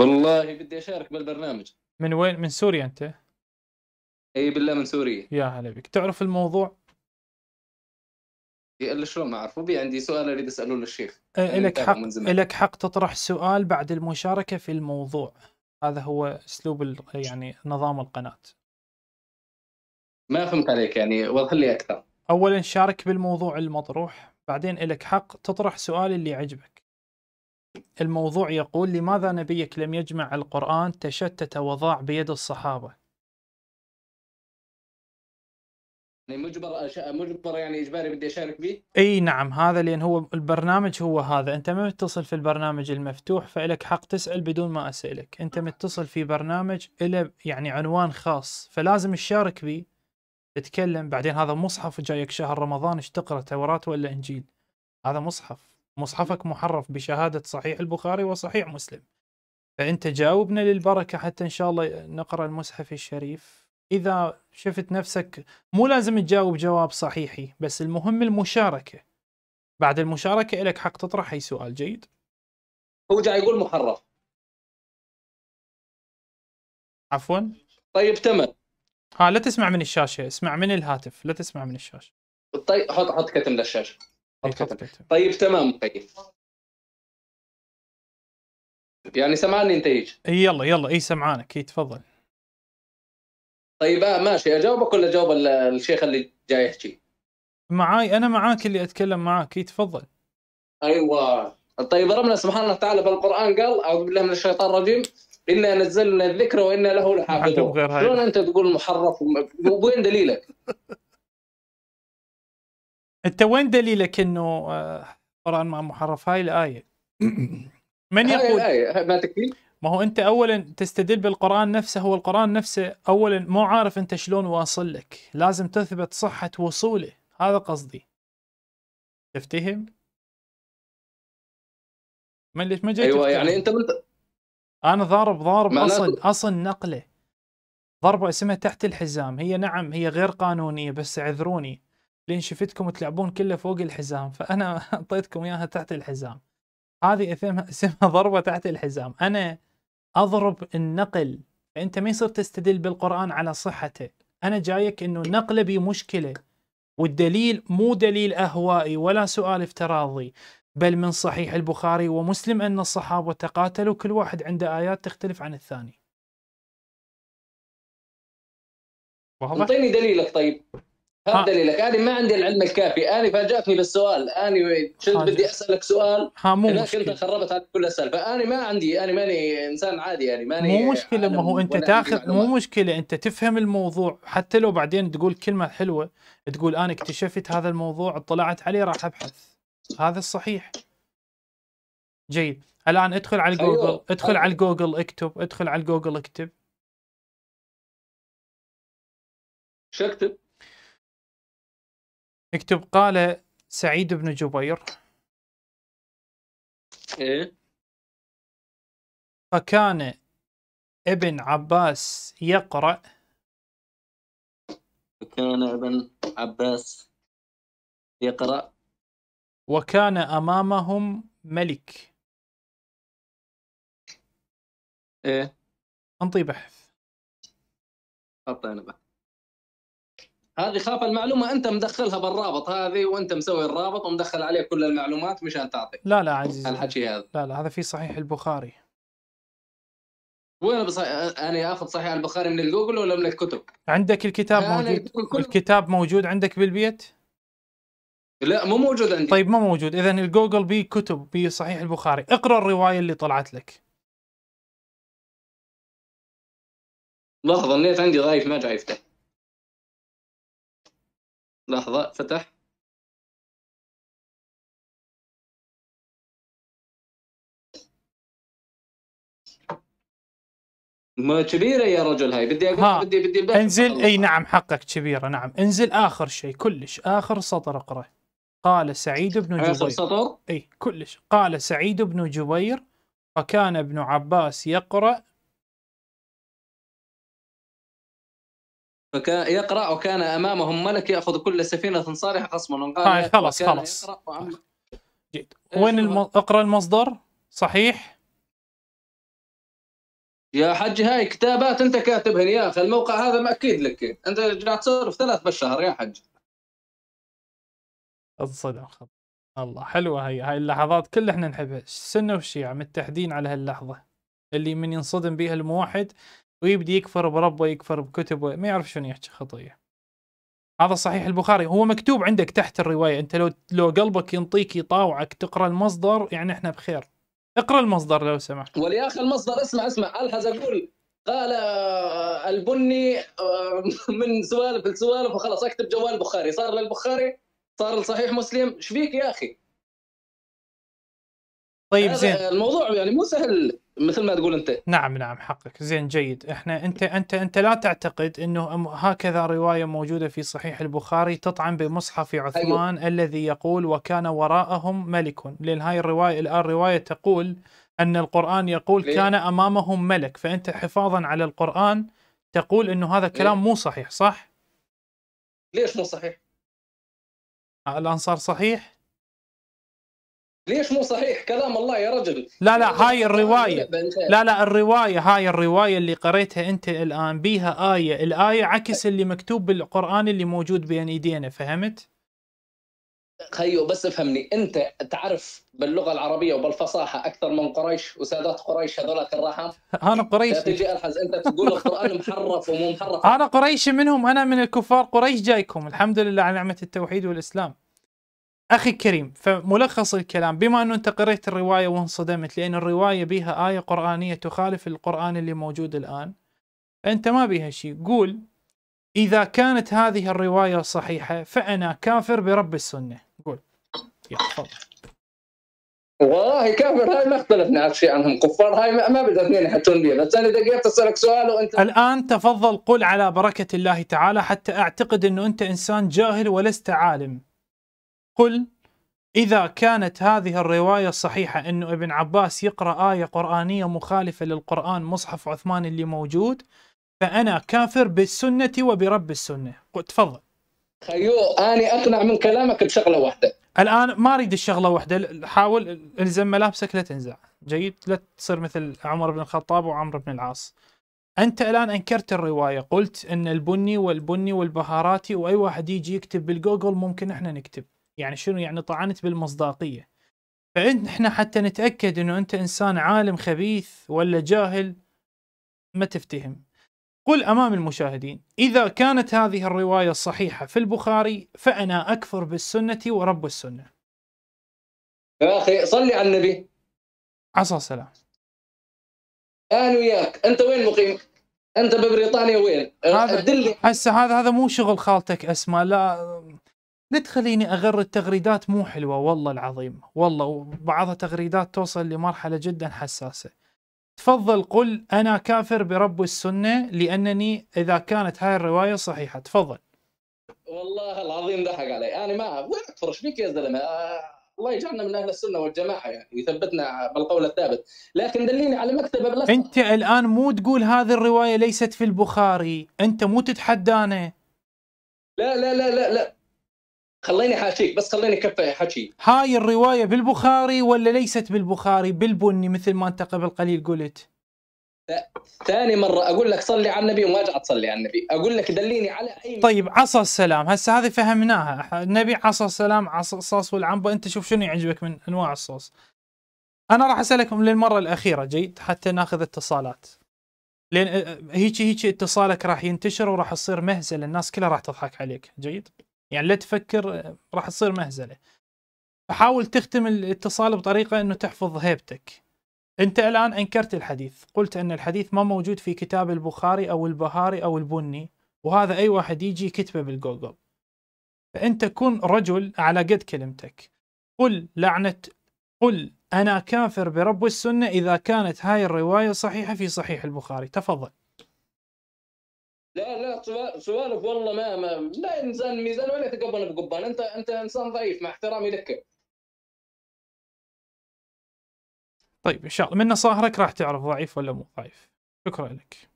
والله بدي اشارك بالبرنامج من وين من سوريا انت اي بالله من سوريا يا هلا بك تعرف الموضوع قال شلون ما اعرفه بي عندي سؤال اريد اساله للشيخ الك حق الك حق تطرح سؤال بعد المشاركه في الموضوع هذا هو اسلوب ال... يعني نظام القناه ما فهمت عليك يعني وضح لي اكثر اولا شارك بالموضوع المطروح بعدين الك حق تطرح سؤال اللي يعجبك الموضوع يقول لماذا نبيك لم يجمع القرآن تشتت وضاع بيد الصحابة يعني مجبر أش... مجبر يعني اجباري بدي اشارك به اي نعم هذا لان هو البرنامج هو هذا انت ما متصل في البرنامج المفتوح فلك حق تسال بدون ما اسالك انت متصل في برنامج له يعني عنوان خاص فلازم تشارك به تتكلم بعدين هذا مصحف جايك شهر رمضان ايش تقرا توراه ولا انجيل هذا مصحف مصحفك محرف بشهادة صحيح البخاري وصحيح مسلم فأنت جاوبنا للبركة حتى إن شاء الله نقرأ المصحف الشريف إذا شفت نفسك مو لازم تجاوب جواب صحيحي بس المهم المشاركة بعد المشاركة لك حق تطرح أي سؤال جيد هو جاي يقول محرف عفوا طيب تمام ها آه، لا تسمع من الشاشة اسمع من الهاتف لا تسمع من الشاشة طيب حط حط كتم للشاشة طيب،, طيب تمام قيس طيب. يعني سمعني انت ايش؟ يلا يلا اي سمعانك اي تفضل طيب آه ماشي اجاوبك ولا اجاوب الشيخ اللي جاي يحكي؟ معاي انا معاك اللي اتكلم معاك اي تفضل ايوه طيب ربنا سبحانه وتعالى في القران قال اعوذ بالله من الشيطان الرجيم انا نزلنا الذكر وانا له لحافظون شلون انت تقول محرف وين دليلك؟ انت وين دليلك انه آه، قران مع محرف هاي الايه من يقول الآية ما تكفي ما هو انت اولا تستدل بالقران نفسه هو القران نفسه اولا مو عارف انت شلون واصل لك لازم تثبت صحه وصوله هذا قصدي تفتهم من ليش ما جيت ايوه تفتهم. يعني انت بلت... انا ضارب ضارب اصل اصل نقله ضربه اسمها تحت الحزام هي نعم هي غير قانونيه بس اعذروني لين شفتكم تلعبون كله فوق الحزام فانا اعطيتكم اياها تحت الحزام هذه اسمها ضربه تحت الحزام انا اضرب النقل فانت ما يصير تستدل بالقران على صحته انا جايك انه النقل بي مشكله والدليل مو دليل اهوائي ولا سؤال افتراضي بل من صحيح البخاري ومسلم ان الصحابه تقاتلوا كل واحد عنده ايات تختلف عن الثاني اعطيني دليلك طيب هذا دليلك انا ما عندي العلم الكافي انا فاجاتني بالسؤال انا شو بدي اسالك سؤال ها مو لكن انت خربت على كل السالفه انا ما عندي انا ماني انسان عادي يعني ماني مو مشكله ما هو انت تاخذ مو مشكله انت تفهم الموضوع حتى لو بعدين تقول كلمه حلوه تقول انا اكتشفت هذا الموضوع اطلعت عليه راح ابحث هذا الصحيح جيد الان ادخل على أيوه. جوجل أيوه. ادخل أيوه. على جوجل اكتب ادخل على جوجل اكتب شو اكتب؟ اكتب قال سعيد بن جبير ايه فكان ابن عباس يقرأ فكان ابن عباس يقرأ وكان أمامهم ملك إيه أنطي بحث أعطينا بحث هذه خاف المعلومه انت مدخلها بالرابط هذه وانت مسوي الرابط ومدخل عليه كل المعلومات مشان تعطي لا لا عزيزي الحكي هذا لا لا هذا في صحيح البخاري وين بصح... انا اخذ صحيح البخاري من الجوجل ولا من الكتب؟ عندك الكتاب موجود كل... الكتاب موجود عندك بالبيت؟ لا مو موجود عندي طيب مو موجود اذا الجوجل بي كتب بي صحيح البخاري اقرا الروايه اللي طلعت لك لحظه ظنيت عندي ضايف ما جاي يفتح لحظة فتح ما كبيرة يا رجل هاي بدي اقول ها. بدي بدي انزل اي نعم حقك كبيرة نعم انزل اخر شيء كلش اخر سطر اقرأ قال سعيد بن جبير اخر سطر اي كلش قال سعيد بن جبير فكان ابن عباس يقرأ فكان يقرا وكان امامهم ملك ياخذ كل سفينه صالحه خصما قال خلاص خلاص وين الم... اقرا المصدر صحيح يا حج هاي كتابات انت كاتبهن يا اخي الموقع هذا مأكيد لك انت قاعد تصرف ثلاث بالشهر يا حج الصدق الله حلوه هي هاي اللحظات كلها احنا نحبها السنه والشيعه متحدين على هاللحظه اللي من ينصدم بها الموحد ويبدي يكفر بربه يكفر بكتبه ما يعرف شنو يحكي خطيه هذا صحيح البخاري هو مكتوب عندك تحت الروايه انت لو لو قلبك ينطيك يطاوعك تقرا المصدر يعني احنا بخير اقرا المصدر لو سمحت وليا اخي المصدر اسمع اسمع الحز اقول قال آه، البني آه، من سوالف لسوالف وخلاص اكتب جوال البخاري صار للبخاري صار لصحيح مسلم ايش فيك يا اخي طيب زين الموضوع يعني مو سهل مثل ما تقول انت نعم نعم حقك زين جيد احنا انت انت انت لا تعتقد انه هكذا روايه موجوده في صحيح البخاري تطعن بمصحف عثمان أيوه. الذي يقول وكان وراءهم ملك لان هاي الروايه الان الروايه تقول ان القران يقول ليه؟ كان امامهم ملك فانت حفاظا على القران تقول انه هذا إيه. كلام ليه؟ مو صحيح صح؟ ليش مو صحيح؟ الان صار صحيح؟ ليش مو صحيح كلام الله يا رجل لا لا هاي الرواية لا لا الرواية هاي الرواية اللي قريتها أنت الآن بيها آية الآية عكس طيب. اللي مكتوب بالقرآن اللي موجود بين إيدينا فهمت؟ خيو بس افهمني انت تعرف باللغه العربيه وبالفصاحه اكثر من قريش وسادات قريش هذول الرحم انا قريش تجي الحز انت تقول القران محرف ومو محرف انا قريشي منهم انا من الكفار قريش جايكم الحمد لله على نعمه التوحيد والاسلام أخي الكريم فملخص الكلام بما أنه أنت قريت الرواية وانصدمت لأن الرواية بها آية قرآنية تخالف القرآن اللي موجود الآن أنت ما بيها شيء قول إذا كانت هذه الرواية صحيحة فأنا كافر برب السنة قول يا تفضل والله كافر هاي ما اختلفنا شيء عنهم كفار هاي ما اثنين يحطون بيها بس انا دقيت اسالك سؤال وانت الان تفضل قل على بركه الله تعالى حتى اعتقد انه انت انسان جاهل ولست عالم قل إذا كانت هذه الرواية صحيحة أنه ابن عباس يقرأ آية قرآنية مخالفة للقرآن مصحف عثمان اللي موجود فأنا كافر بالسنة وبرب السنة تفضل خيو أنا أقنع من كلامك بشغلة واحدة الآن ما أريد الشغلة واحدة حاول الزم ملابسك لا تنزع جيد لا تصير مثل عمر بن الخطاب وعمر بن العاص أنت الآن أنكرت الرواية قلت أن البني والبني والبهاراتي وأي واحد يجي يكتب بالجوجل ممكن إحنا نكتب يعني شنو يعني طعنت بالمصداقيه فانت احنا حتى نتاكد انه انت انسان عالم خبيث ولا جاهل ما تفتهم قل امام المشاهدين اذا كانت هذه الروايه الصحيحه في البخاري فانا اكفر بالسنه ورب السنه يا اخي صلي على النبي عصى السلام اهلا وياك انت وين مقيم انت ببريطانيا وين هذا هسه هذا هذا مو شغل خالتك اسماء لا لا تخليني اغر التغريدات مو حلوه والله العظيم والله بعضها تغريدات توصل لمرحله جدا حساسه تفضل قل انا كافر برب السنه لانني اذا كانت هاي الروايه صحيحه تفضل والله العظيم ضحك علي انا ما وين اكفر ايش فيك يا زلمه آه، الله يجعلنا من اهل السنه والجماعه يعني ويثبتنا بالقول الثابت لكن دليني على مكتبه بلس انت الان مو تقول هذه الروايه ليست في البخاري انت مو تتحدانا لا لا لا لا لا خليني حاشيك بس خليني كفى حكي هاي الرواية بالبخاري ولا ليست بالبخاري بالبني مثل ما انت قبل قليل قلت ثاني مرة أقول لك صلي على النبي وما جاء تصلي على النبي أقول لك دليني على أي طيب عصا السلام هسه هذه فهمناها النبي عصا السلام عصا الصوص والعنبة أنت شوف شنو يعجبك من أنواع الصوص أنا راح أسألكم للمرة الأخيرة جيد حتى ناخذ اتصالات لأن هيجي هيجي اتصالك راح ينتشر وراح تصير مهزلة الناس كلها راح تضحك عليك جيد يعني لا تفكر راح تصير مهزله حاول تختم الاتصال بطريقه انه تحفظ هيبتك انت الان انكرت الحديث قلت ان الحديث ما موجود في كتاب البخاري او البهاري او البني وهذا اي واحد يجي كتبه بالجوجل فانت كن رجل على قد كلمتك قل لعنه قل انا كافر برب السنه اذا كانت هاي الروايه صحيحه في صحيح البخاري تفضل لا لا سوالف والله ما, ما لا انسان ميزان ولا يتقبل بقبان انت انت انسان ضعيف مع احترامي لك طيب ان شاء الله من صاهرك راح تعرف ضعيف ولا مو ضعيف شكرا لك